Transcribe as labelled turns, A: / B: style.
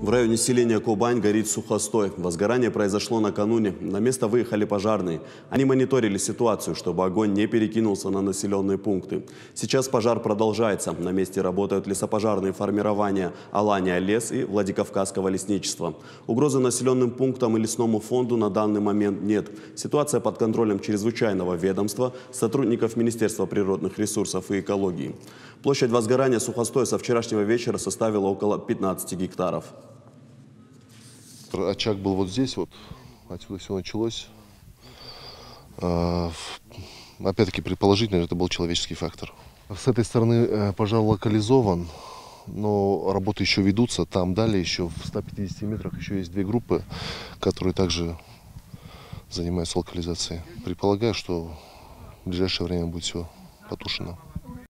A: В районе селения Кубань горит сухостой. Возгорание произошло накануне. На место выехали пожарные. Они мониторили ситуацию, чтобы огонь не перекинулся на населенные пункты. Сейчас пожар продолжается. На месте работают лесопожарные формирования «Алания лес» и Владикавказского лесничества. Угрозы населенным пунктам и лесному фонду на данный момент нет. Ситуация под контролем чрезвычайного ведомства, сотрудников Министерства природных ресурсов и экологии. Площадь возгорания сухостоя со вчерашнего вечера составила около 15 гектаров.
B: Очаг был вот здесь, вот отсюда все началось. Э, опять-таки, предположительно, это был человеческий фактор. С этой стороны э, пожар локализован, но работы еще ведутся. Там далее еще в 150 метрах еще есть две группы, которые также занимаются локализацией. Предполагаю, что в ближайшее время будет все потушено.